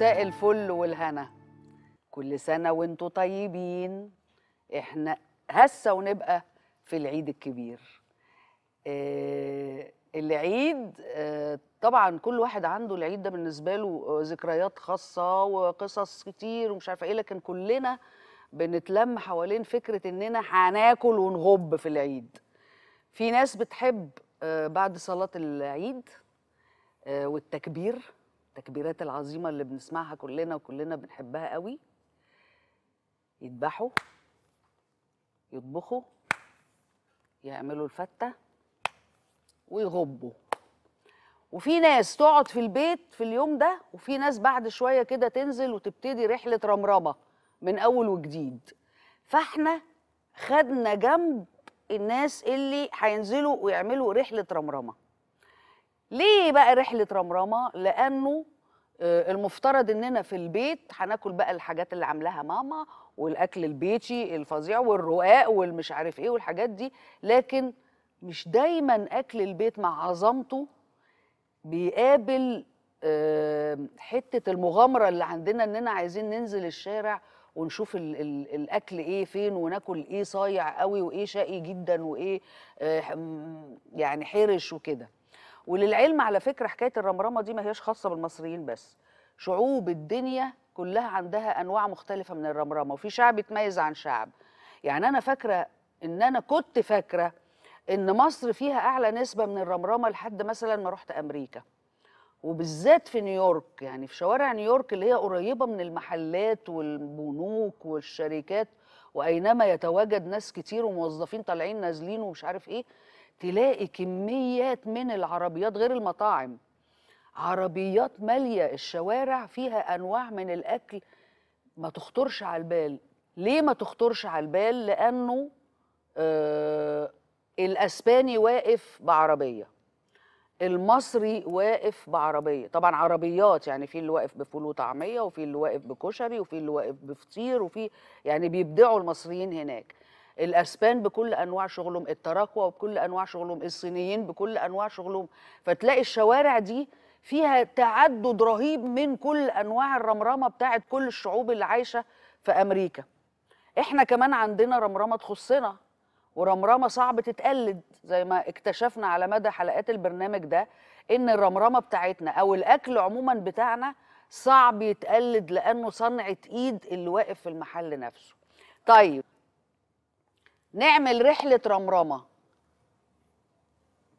مساء الفل والهنا كل سنة وانتوا طيبين احنا هسه ونبقى في العيد الكبير آه العيد آه طبعا كل واحد عنده العيد ده بالنسبة له آه، ذكريات خاصة وقصص كتير ومش عارفة ايه لكن كلنا بنتلم حوالين فكرة اننا هناكل ونغب في العيد في ناس بتحب آه بعد صلاة العيد آه، والتكبير التكبيرات العظيمه اللي بنسمعها كلنا وكلنا بنحبها قوي يذبحوا يطبخوا يعملوا الفته ويغبوا وفي ناس تقعد في البيت في اليوم ده وفي ناس بعد شويه كده تنزل وتبتدي رحله رمرمه من اول وجديد فاحنا خدنا جنب الناس اللي هينزلوا ويعملوا رحله رمرمه ليه بقى رحله رمرامه لانه آه، المفترض اننا في البيت هناكل بقى الحاجات اللي عاملاها ماما والاكل البيتي الفظيع والرقاق والمش عارف ايه والحاجات دي لكن مش دايما اكل البيت مع عظمته بيقابل حته المغامره اللي عندنا اننا عايزين ننزل الشارع ونشوف الـ الـ الاكل ايه فين وناكل ايه صايع قوي وايه شقي جدا وايه آه، يعني حرش وكده وللعلم على فكره حكايه الرمرمه دي ما هياش خاصه بالمصريين بس شعوب الدنيا كلها عندها انواع مختلفه من الرمرمه وفي شعب يتميز عن شعب يعني انا فاكره ان انا كنت فاكره ان مصر فيها اعلى نسبه من الرمرمه لحد مثلا ما رحت امريكا وبالذات في نيويورك يعني في شوارع نيويورك اللي هي قريبه من المحلات والبنوك والشركات واينما يتواجد ناس كتير وموظفين طالعين نازلين ومش عارف ايه تلاقي كميات من العربيات غير المطاعم عربيات ماليه الشوارع فيها انواع من الاكل ما تخطرش على البال ليه ما تخطرش على البال لانه آه الاسباني واقف بعربيه المصري واقف بعربيه طبعا عربيات يعني في اللي واقف بفول وطعميه وفي اللي واقف بكشري وفي اللي واقف بفطير وفي يعني بيبدعوا المصريين هناك الاسبان بكل انواع شغلهم التراكوه بكل انواع شغلهم الصينيين بكل انواع شغلهم فتلاقي الشوارع دي فيها تعدد رهيب من كل انواع الرمرمه بتاعه كل الشعوب اللي عايشه في امريكا احنا كمان عندنا رمرمه تخصنا ورمرمه صعب تتقلد زي ما اكتشفنا على مدى حلقات البرنامج ده ان الرمرمه بتاعتنا او الاكل عموما بتاعنا صعب يتقلد لانه صنعه ايد اللي واقف في المحل نفسه طيب نعمل رحله رمرمه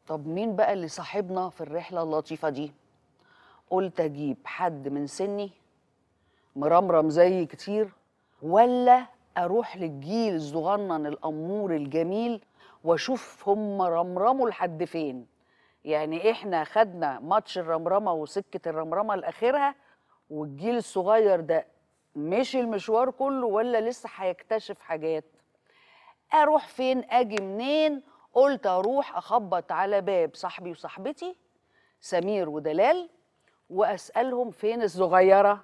طب مين بقى اللي صاحبنا في الرحله اللطيفه دي قلت اجيب حد من سني مرمرم زي كتير ولا اروح للجيل الزغنن الامور الجميل واشوف هم رمرموا لحد فين يعني احنا خدنا ماتش الرمرمه وسكه الرمرمه لاخرها والجيل الصغير ده مشي المشوار كله ولا لسه هيكتشف حاجات اروح فين اجي منين قلت اروح اخبط على باب صاحبي وصاحبتي سمير ودلال واسالهم فين الصغيره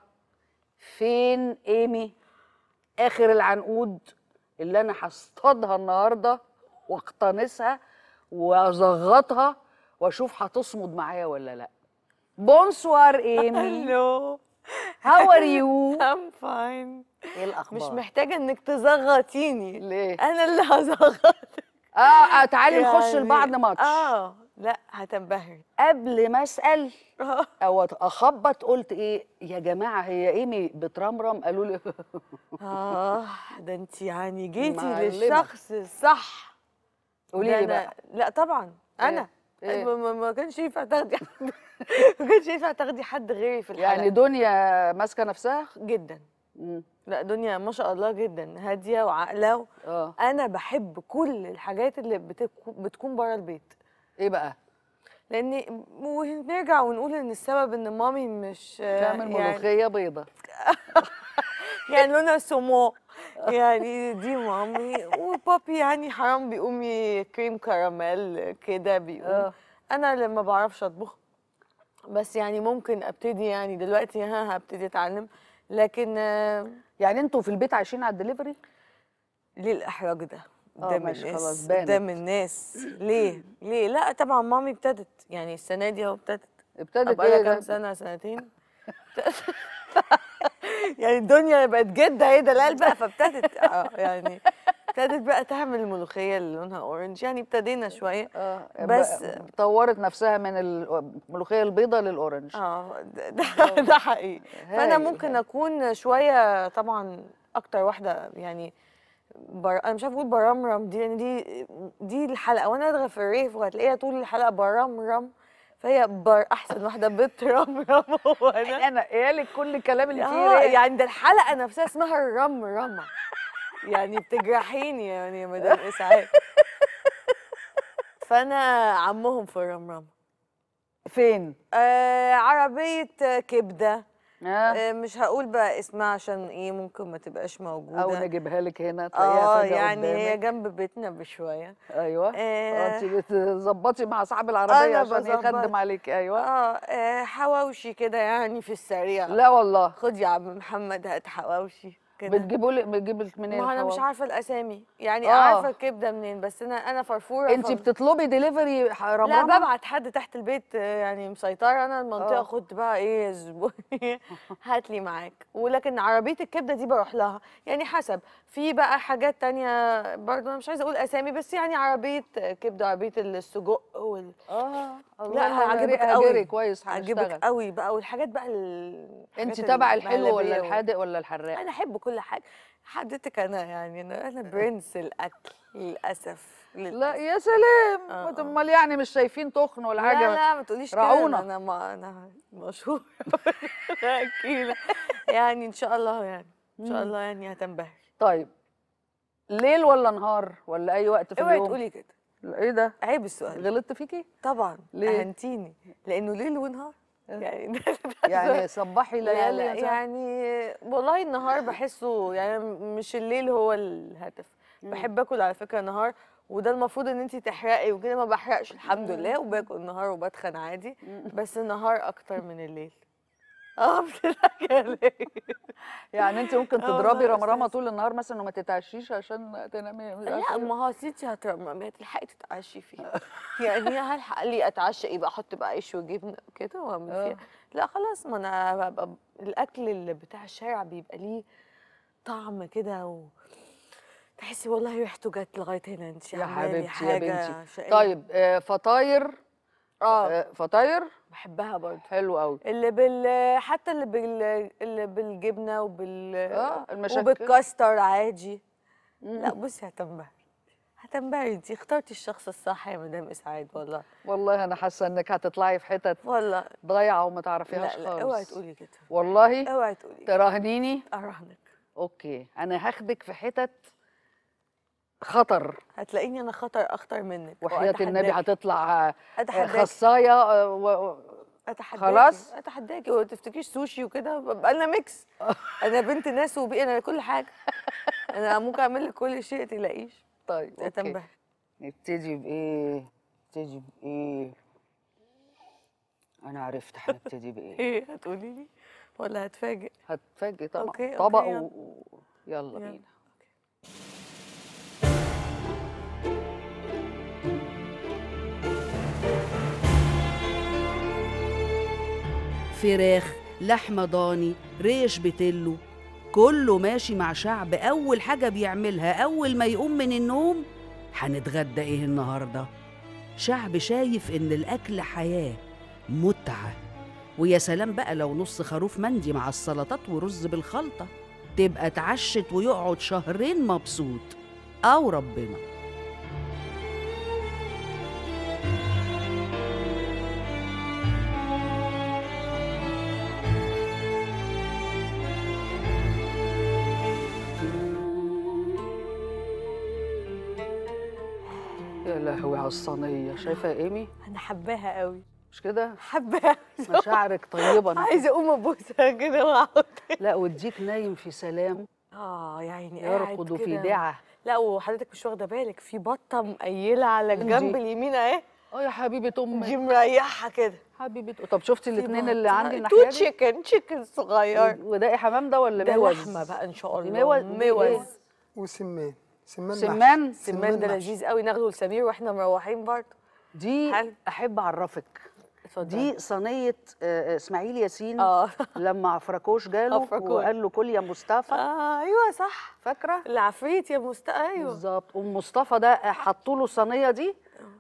فين ايمي اخر العنقود اللي انا هصطادها النهارده واقتنصها واظغطها واشوف هتصمد معايا ولا لا بونسوار ايمي هلو هاو ار يو ام فاين ايه الاخبار مش محتاجه انك تزغطيني ليه انا اللي هزغطك اه, آه، تعالي يعني... نخش لبعض ماتش اه لا هتنبهر قبل ما اسال آه. او اخبط قلت ايه يا جماعه هي ايمي بترمرم قالوا لي اه ده انت يعني جيتي للشخص الصح قولي لي بقى لا طبعا إيه؟ انا إيه؟ إيه؟ ما كانش ينفع تاخدي ما كانش ينفع تاخدي حد غيري في يعني الحلقه يعني دنيا ماسكه نفسها جدا لا دنيا ما شاء الله جدا هاديه وعاقله و... اه انا بحب كل الحاجات اللي بتكو... بتكون بره البيت ايه بقى لان ونرجع ونقول ان السبب ان مامي مش تعمل يعني ملوخيه بيضه يعني لونها سمو يعني دي مامي وبابي يعني حرام بيقوم كريم كراميل كده بيقوم أوه. انا لما بعرفش اطبخ بس يعني ممكن ابتدي يعني دلوقتي ها هبتدي اتعلم لكن آه، يعني انتوا في البيت عايشين على الدليفري ليه الاحراج ده قدام آه، الناس قدام الناس ليه ليه لا طبعا مامي ابتدت يعني السنه دي اهو ابتدت ابتدت ايه كام سنه سنتين يعني الدنيا بقت جده ايه ده لا بقى فابتدت آه، يعني ابتدت بقى تعمل الملوخيه اللي لونها اورنج يعني ابتدينا شويه آه, آه، بس طورت نفسها من الملوخيه البيضاء للاورنج اه ده, ده حقيقي فانا ممكن اكون شويه طبعا اكتر واحده يعني بر... انا مش عارفه اقول برمرم دي يعني دي دي الحلقه وانا ادغى في الريف وهتلاقيها طول الحلقه برمرم فهي بر احسن واحده بترمرم وانا انا قالك كل الكلام اللي فيه آه، يعني ده الحلقه نفسها اسمها الرمرمه يعني بتجرحيني يعني يا مدام اسعاف فانا عمهم في الرمرمه فين آه عربيه كبده آه. آه. مش هقول بقى اسمها عشان ايه ممكن ما تبقاش موجوده او نجيبها لك هنا تلاقيها اه يعني قدامك. هي جنب بيتنا بشويه ايوه آه. آه، انت بتظبطي مع اصحاب العربيه عشان يخدم عليك ايوه اه, آه حواوشي كده يعني في السريع لا والله خد يا عم محمد هات حواوشي كده بتجيبوا لك بتجيب منين ما انا مش عارفه الاسامي يعني آه. عارفه الكبده منين بس انا انا فرفوره انت بتطلبي ديليفري رمضان لا ببعت حد تحت البيت يعني مسيطره انا المنطقه آه. خد بقى ايه هات لي معاك ولكن عربيه الكبده دي بروح لها يعني حسب في بقى حاجات تانية برضو انا مش عايزه اقول اسامي بس يعني عربيه كبده عربيه السجق وال اه الله لا هعجبك قوي كويس هعجبك قوي بقى والحاجات بقى انت تبع الحلو ولا الحادق ولا الحراق انا احب كل حاجه حدتك انا يعني انا انا برنس الاكل للاسف للأسف. لا يا سلام آه،, آه. امال يعني مش شايفين تخن ولا حاجه لا لا ما تقوليش كده انا ما انا مشهوره اكيله يعني ان شاء الله يعني ان شاء الله يعني هتنبهر طيب ليل ولا نهار ولا اي وقت في اليوم اوعي تقولي كده ايه ده عيب السؤال غلطت فيكي طبعا ليه؟ اهنتيني لانه ليل ونهار يعني يعني صبحي ليالي يعني والله النهار بحسه يعني مش الليل هو الهدف بحب اكل على فكره نهار وده المفروض ان انت تحرقي وكده ما بحرقش الحمد لله وباكل النهار وبتخن عادي بس النهار اكتر من الليل اه بتتاكل يعني انت ممكن آه، تضربي رمرامه طول النهار مثلا وما تتعشيش عشان تنامي لا إيه؟ ما هو ستي هترمي هتلحقي تتعشي فيها آه. يعني هلحق لي اتعشى ايه بقى احط بقى عيش وجبنه وكده واعمل آه. فيها لا خلاص ما انا ببقى الاكل اللي بتاع الشارع بيبقى ليه طعم كده و... تحسي والله ريحته جت لغايه هنا انت يا حبيبتي يا بنتي طيب فطاير اه فطاير بحبها برضه حلو قوي اللي بال حتى اللي بال اللي بالجبنه وبال اه وبالكاستر عادي مم. لا بصي هتنبهر هتنبهري انت اخترتي الشخص الصح يا مدام اسعاد والله والله انا حاسه انك هتطلعي في حتت والله ضايعه وما تعرفيهاش خالص لا اوعي تقولي كده والله اوعي تقولي تراهنيني اراهنك اوكي انا هاخدك في حتت خطر هتلاقيني انا خطر اخطر منك وحياه النبي هتطلع آه، خصايه آه، و... اتحداكي خلاص اتحداكي وما تفتكريش سوشي وكده ببقى انا ميكس انا بنت ناس وبي انا كل حاجه انا ممكن اعمل لك كل شيء تلاقيش طيب اوكي نبتدي بايه نبتدي بايه انا عرفت هنبتدي بايه ايه هتقولي لي ولا هتفاجئ هتفاجئ طبعا أوكي. طبق أوكي. و... يلا, يلا بينا أوكي. فراخ لحمة ضاني ريش بتلو كله ماشي مع شعب أول حاجة بيعملها أول ما يقوم من النوم هنتغدى إيه النهاردة شعب شايف إن الأكل حياة متعة ويا سلام بقى لو نص خروف مندي مع السلطات ورز بالخلطة تبقى اتعشت ويقعد شهرين مبسوط أو ربنا لهوي على الصينيه شايفه ايمي انا حباها قوي مش كده حباها مشاعرك طيبه أنا عايزه اقوم ابوسها كده واقعد لا وديك نايم في سلام اه يعني عيني يرقد في دعه لا وحضرتك مش واخده بالك في بطه مقيله على الجنب اليمين اهي اه يا حبيبه امي دي مريحه كده حبيبه طب شفتي الاثنين اللي عندي الناحيه تو تشيكن تشيكن صغير وده حمام ده ولا موز ده لحمه بقى ان شاء الله موز موز إيه؟ وسمان سمان سمان سمان ده لذيذ قوي ناخده لسمير واحنا مروحين برضه دي حل. احب اعرفك دي صينيه آه، آه، اسماعيل ياسين آه. لما عفركوش جاله وقال له كل يا مصطفى اه ايوه صح فاكره العفريت يا مصطفى ايوه بالظبط ومصطفى ده حطوا له الصينيه دي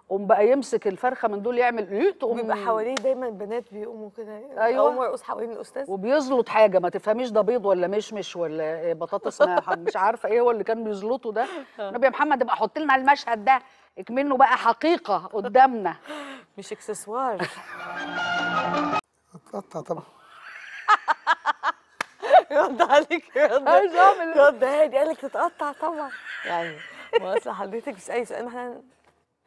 قوم بقى يمسك الفرخه من دول يعمل تقوم بيبقى حواليه دايما بنات بيقوموا كده ايوه هم يرقصوا حوالين الاستاذ وبيزلط حاجه ما تفهميش ده بيض ولا مشمش ولا إيه، بطاطس مش عارفه ايه هو اللي كان بيزلطه ده النبي يا محمد ابقى حط لنا المشهد ده اكمنه بقى حقيقه قدامنا مش اكسسوار اتقطع طبعا رد عليك رد رد هادي قال لك تتقطع طبعا يعني ما اصل حضرتك اي سؤال ما احنا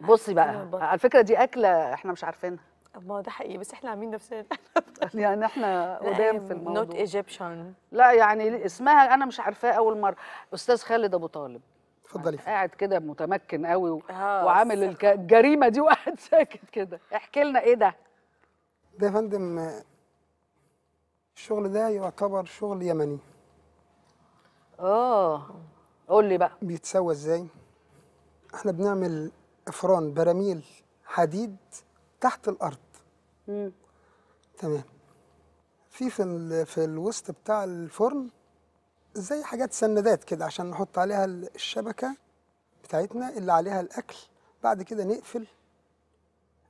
بصي بقى على فكره دي اكله احنا مش عارفينها ما ده حقيقي بس احنا عاملين نفسنا يعني احنا قدام أيوة، في الموضوع نوت ايجيبشن لا يعني اسمها انا مش عارفاه اول مره استاذ خالد ابو طالب اتفضلي يعني قاعد كده متمكن قوي و... آه، وعامل الجريمه دي وقاعد ساكت كده احكي لنا ايه ده ده يا فندم الشغل ده يعتبر شغل يمني اه قول لي بقى بيتسوى ازاي احنا بنعمل افران براميل حديد تحت الارض مم. تمام في في في الوسط بتاع الفرن زي حاجات سندات كده عشان نحط عليها الشبكه بتاعتنا اللي عليها الاكل بعد كده نقفل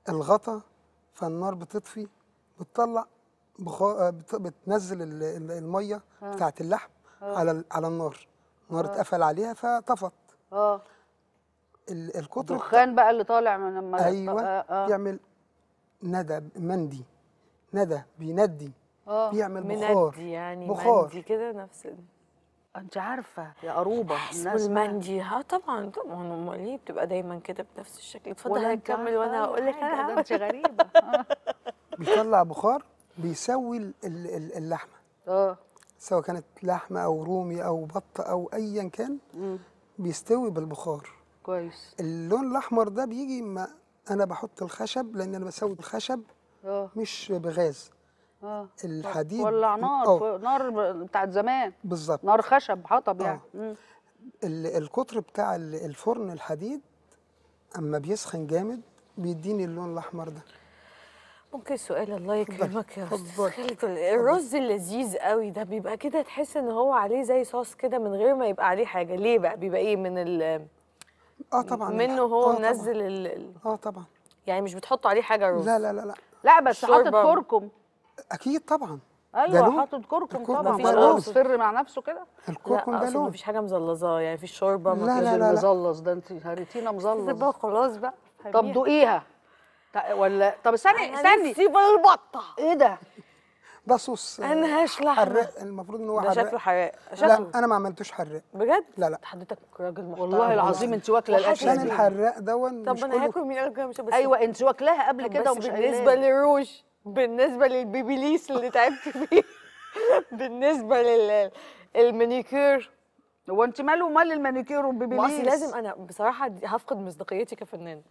الغطا فالنار بتطفي بتطلع بخو... آه، بت... بتنزل ال... الميه آه. بتاعت اللحم آه. على ال... على النار النار آه. اتقفل آه. عليها فطفت اه القطر الدخان بقى اللي طالع من لما ايوه آه،, آه. بيعمل ندى مندي ندى بيندي آه. بيعمل بخار يعني بخار مندي كده نفس انت عارفه يا قروبه آه، الناس المندي ها طبعا طبعا امال ليه بتبقى دايما كده بنفس الشكل اتفضل هنكمل وانا هقول لك انا انت غريبه بيطلع بخار بيسوي اللحمه اه سواء كانت لحمه او رومي او بط او ايا كان بيستوي بالبخار كويس اللون الاحمر ده بيجي ما انا بحط الخشب لان انا بسوي الخشب اه مش بغاز اه الحديد ولع نار أوه. نار بتاعت زمان بالظبط نار خشب حطب آه. يعني القطر بتاع الفرن الحديد اما بيسخن جامد بيديني اللون الاحمر ده ممكن سؤال الله يكرمك يا استاذ الرز اللذيذ قوي ده بيبقى كده تحس ان هو عليه زي صوص كده من غير ما يبقى عليه حاجه ليه بقى بيبقى ايه من ال اه طبعا منه آه، هو آه منزل ال اه طبعا يعني مش بتحطوا عليه حاجه روز لا لا لا لا لا بس حاطط كركم اكيد طبعا ايوه حاطط كركم طبعا مفيش مصفر مع نفسه كده الكركم ده لون مفيش حاجه مظلظاه يعني مفيش شوربه مفيش مظلظ ده انت هريتينا مظلظ بقى خلاص بقى طب دوقيها ولا طب استني استني سيب البطه ايه ده بصص انهاش آه، لحمه حراق المفروض ان هو حراق شكله حراق لا انا ما عملتوش حراق بجد لا لا حضرتك راجل محترم والله العظيم انت واكله الاكل عشان الحراق دون طب انا هاكل من قبل كده مش بس ايوه انت واكلاها قبل كده ومش بالنسبه للروج بالنسبه للبيبيليس اللي تعبت فيه بالنسبه للمانيكير هو انت ماله ومال المانيكير والبيبيليس اصل لازم انا بصراحه هفقد مصداقيتي كفنانه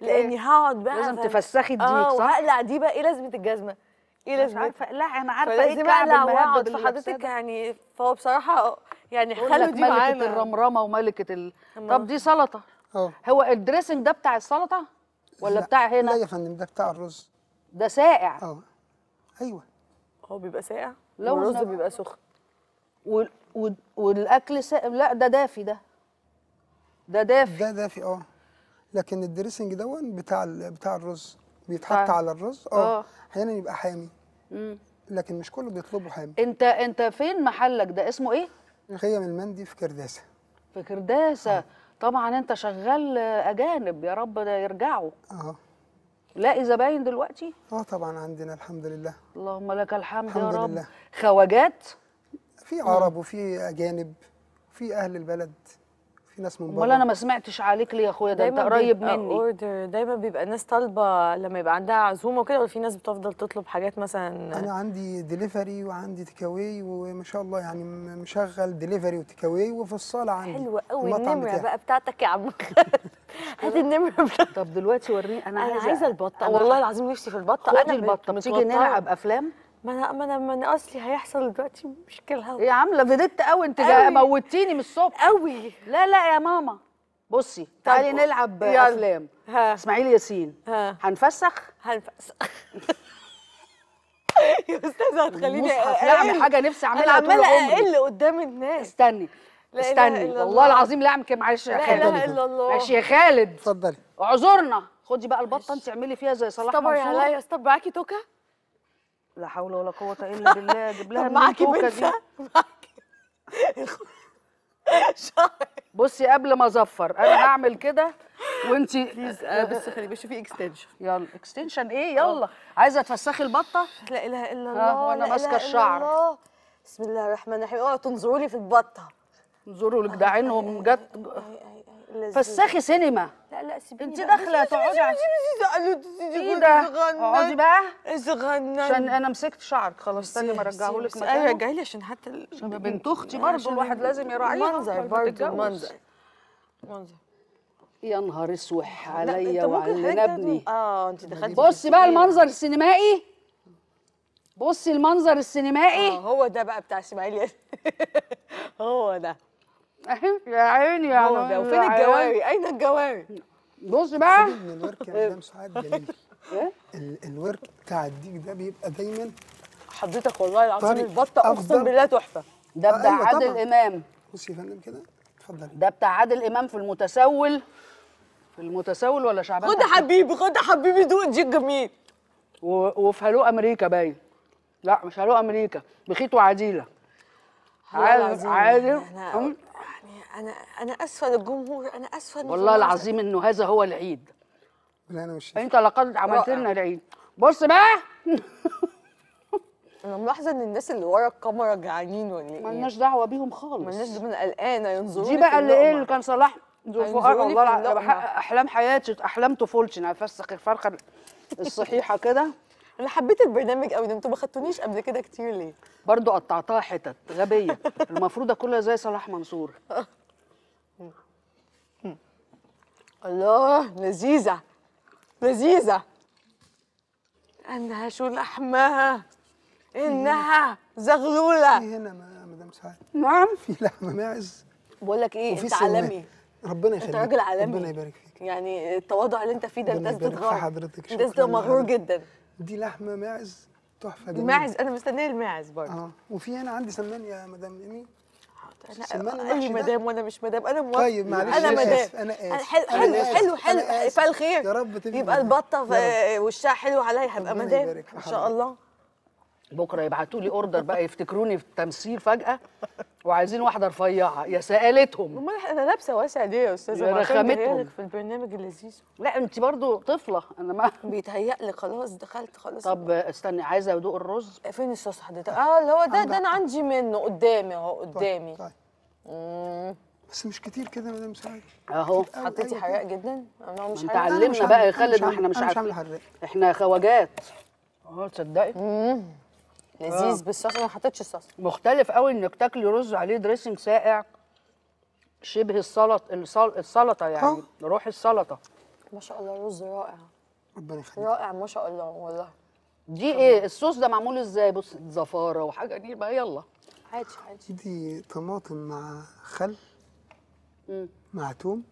لاني هقعد بقى لازم تفسخي الديك آه، صح؟ لا دي بقى ايه لازمه الجزمه؟ ايه مش عارفه لا انا عارفه ايه الكعب لا واقعد في حضرتك يعني فهو بصراحه يعني خلوا دي معانا ملكه الرمرمه وملكه ال... طب دي سلطه اه هو الدريسنج ده بتاع السلطه ولا لا. بتاع هنا؟ لا يا فندم ده بتاع الرز ده ساقع اه ايوه هو بيبقى ساقع؟ لو الرز بيبقى سخن وال... والاكل ساقع لا ده دافي ده ده دافي ده دافي اه لكن الدريسنج دون بتاع ال... بتاع الرز بيتحط على الرز آه،, اه احيانا يبقى حامي لكن مش كله بيطلبه حامي انت انت فين محلك ده اسمه ايه خيم المندي في كرداسه في كرداسه آه. طبعا انت شغال اجانب يا رب ده يرجعوا اه لاقي زباين دلوقتي اه طبعا عندنا الحمد لله اللهم لك الحمد, الحمد يا رب لله. خواجات في عرب وفي اجانب وفي اهل البلد في ناس من بره ولا انا ما سمعتش عليك ليه يا اخويا ده انت قريب مني اوردر دايما بيبقى الناس طالبه لما يبقى عندها عزومه وكده ولا في ناس بتفضل تطلب حاجات مثلا انا عندي ديليفري وعندي تكاوي وما شاء الله يعني مشغل ديليفري وتكاوي وفي الصاله عندي حلوه قوي النمره بقى بتاعتك يا عم هات النمره بتاعتك طب دلوقتي وريني انا, أنا عايزه البطه والله العظيم نفسي في البطه انا البطه تيجي نلعب افلام ما انا ما انا ما انا اصلي هيحصل دلوقتي مشكله يا عامله فضيت قوي انت موتيني من الصبح قوي لا لا يا ماما بصي طيب. تعالي نلعب يا افلام اسماعيل ياسين ها. هنفسخ هنفسخ يا استاذه هتخليني اعمل حاجه نفسي اعملها عماله اقل قدام الناس استني لا استني لا والله العظيم لا كده معلش يا خالد لا اله الا الله ماشي يا خالد اتفضلي اعذرنا خدي بقى البطه انت اعملي فيها زي صلاح منصور استبر عليا استبر معاكي توكه لا حول ولا قوه الا بالله اجيب لها من الكوكه دي بصي قبل ما اظفر انا هعمل كده بليز بس خلي بشوفي في اكستنشن يلا اكستنشن ايه يلا عايزه تفسخي البطه لا اله الا الله وانا ماسكه الشعر بسم الله الرحمن الرحيم اوعوا تنظروا لي في البطه انظروا لجدعينهم جت فسخي سينما لا لا سيبيني انت داخله تقعدي ايه ده اقعدي بقى اتغنى عشان انا مسكت شعرك خلاص استني ما ارجعه لك مكانه ايوه جاي لي عشان حتى شباب بنت اختي برضه الواحد لازم يراعيها المنظر برضه المنظر منظر يا نهار اسوح عليا وعلى ابني اه انت دخلتي بصي بقى المنظر السينمائي بصي المنظر السينمائي هو ده بقى بتاع اسماعيل هو ده يا عيني يا عيني وفين الجواري؟ أين الجواري؟ بص بقى من الورك يا مدام سعاد دليل ايه الورك بتاع الديك ده بيبقى دايما حضرتك والله العظيم البطه اقسم بالله تحفه ده آه، بتاع آه عادل امام بصي يا فندم كده اتفضلي ده بتاع عادل امام في المتسول في المتسول ولا شعبان خد حبيبي خد حبيبي دوق ديك جميل وفي هلو امريكا باين لا مش هلو امريكا بخيت وعديله عادل عادل يعني انا انا اسفه للجمهور انا اسفه والله العظيم انه هذا هو العيد لا انا مش انت لقد عملت لنا العيد بص بقى انا ملاحظه ان الناس اللي ورا الكاميرا جعانين ولا ايه مالناش دعوه بيهم خالص مالناش دعوه قلقانه ينظروا دي بقى اللي ايه اللي كان صلاح والله احلام حياتي احلام طفولتي انا هفسخ الفرخه الصحيحه كده انا حبيت البرنامج قوي ده انتوا ما خدتونيش قبل كده كتير ليه برضو قطعتها حتت غبيه المفروض اكلها زي صلاح منصور الله لذيذه لذيذه انها شو لحمها انها زغلوله في هنا مدام سعاد نعم في لحمه ماعز بقول لك ايه انت عالمي ربنا يخليك انت راجل عالمي ربنا يبارك فيك يعني التواضع اللي انت فيه ده انت تتغار حضرتك انت مغرور جدا دي لحمه ماعز تحفه جدا الماعز انا مستنيه الماعز برضه اه وفي هنا عندي سمان يا مدام ايمي انا انا مدام وانا مش مدام انا موافق طيب معلش انا مدام انا اسف حلو حلو حلو حلو حلو فالخير يا رب تبقى يبقى البطه وشها حلو عليا هبقى مدام ان شاء الله بكره يبعتوا لي اوردر بقى يفتكروني في التمثيل فجاه وعايزين واحده رفيعه يا سالتهم امال انا لابسه واسع ليه يا استاذه ما رخامتهم في البرنامج اللذيذ لا انت برضو طفله انا ما بيتهيأ لي خلاص دخلت خلاص طب استني عايزه ادوق الرز فين الصوص حضرتك اه اللي هو ده ده انا عندي منه قدامي اهو طيب، قدامي طيب, طيب. بس مش كتير كده يا مدام سعاد اهو حطيتي أيوة. حراق جدا انا مش انت علمنا بقى يا خالد ما احنا مش عارفين احنا خواجات اه تصدقي لذيذ آه. بالصوص ما حطيتش صوص مختلف قوي انك تاكلي رز عليه دريسنج ساقع شبه السلط السلطه يعني اه. روح السلطه ما شاء الله رز رائع ربنا يخليك رائع ما شاء الله والله دي طبعا. ايه الصوص ده معمول ازاي بص زفاره وحاجه دي بقى يلا عادي عادي دي طماطم مع خل مم. مع توم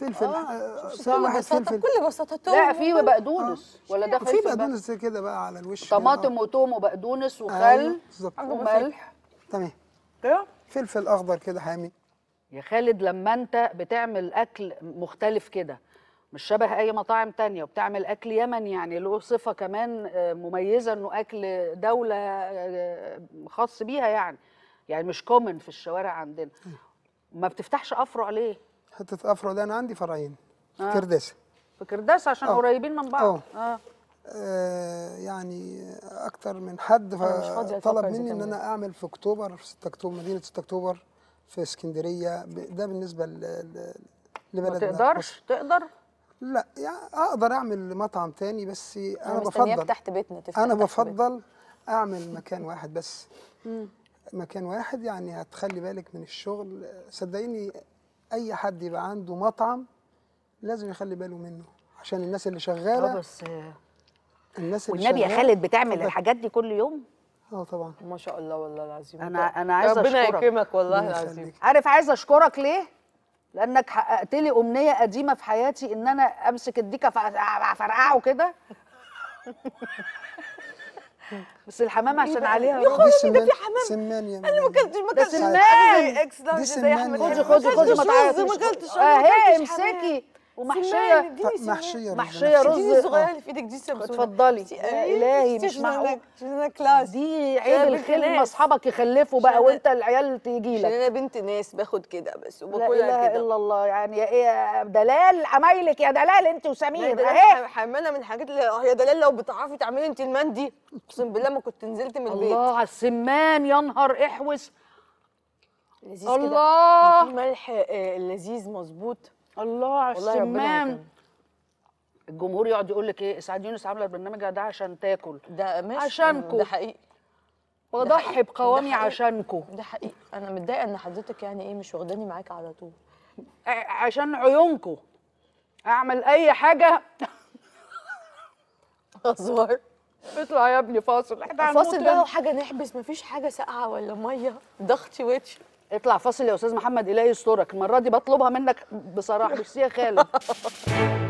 فلفل آه. آه، سواء واحد فلفل بكل بساطه توم لا في بقدونس آه. ولا ده في بقدونس كده بقى على الوش طماطم وتوم وبقدونس وخل آه. وملح تمام كده فلفل اخضر كده حامي يا خالد لما انت بتعمل اكل مختلف كده مش شبه اي مطاعم تانية وبتعمل اكل يمن يعني له صفه كمان آه، مميزه انه اكل دوله آه، خاص بيها يعني يعني مش كومن في الشوارع عندنا ما بتفتحش افرع ليه حته افرو ده انا عندي فرعين آه. في كرداسه في كرداسه عشان أوه. قريبين من بعض أوه. اه آه يعني اكتر من حد آه، طلب مني ان انا يعني. اعمل في اكتوبر في 6 اكتوبر مدينه 6 اكتوبر في اسكندريه ده بالنسبه لبلدنا ما تقدرش تقدر لا يعني اقدر اعمل مطعم تاني بس انا بفضل تحت بيتنا تفتح انا بفضل بيتنا. اعمل مكان واحد بس مكان واحد يعني هتخلي بالك من الشغل صدقيني اي حد يبقى عنده مطعم لازم يخلي باله منه عشان الناس اللي شغاله بس الناس اللي والنبي يا خالد بتعمل الحاجات دي كل يوم اه طبعا ما شاء الله والله العظيم انا انا عايز اشكرك ربنا يكرمك والله العظيم عارف عايز اشكرك ليه لانك حققت لي امنيه قديمه في حياتي ان انا امسك الديكه افرقعه كده بس الحمام إيه عشان عليها يا خراشي إيه ده في حمام سمان يا يعني. انا ما اكلتش ما اكلتش سمان اكس لارج زي احمد خدي خدي خدي ما تعيطيش اهي امسكي ومحشيه محشيه رز محشيه رز دي صغيره اللي في ايدك دي اتفضلي يا الهي مش معقول دي عيب الخلق اصحابك يخلفوا بقى وانت العيال تيجي لك انا بنت ناس باخد كده بس وباكلها كده لا اله الا الله يعني يا دلال عمايلك يا دلال انت وسمير اهي حمانة من الحاجات اللي يا دلال لو بتعرفي تعملي انت المندي اقسم بالله ما كنت نزلت من البيت الله على السمان يا نهار احوس لذيذ الله كده ملح آه، لذيذ مظبوط الله على الشمام الجمهور يقعد يقول لك ايه اسعاد يونس عامله البرنامج ده عشان تاكل ده مش عشانكم ده حقيقي بضحي بقوامي عشانكم ده حقيقي انا متضايقه ان حضرتك يعني ايه مش واخداني معاك على طول عشان عيونكم اعمل اي حاجه ازور اطلع يا ابني فاصل فاصل بقى وحاجه نحبس مفيش حاجه ساقعه ولا ميه ضغطي وش اطلع فاصل يا استاذ محمد الهي يسترك المره دي بطلبها منك بصراحه ميرسي يا خالد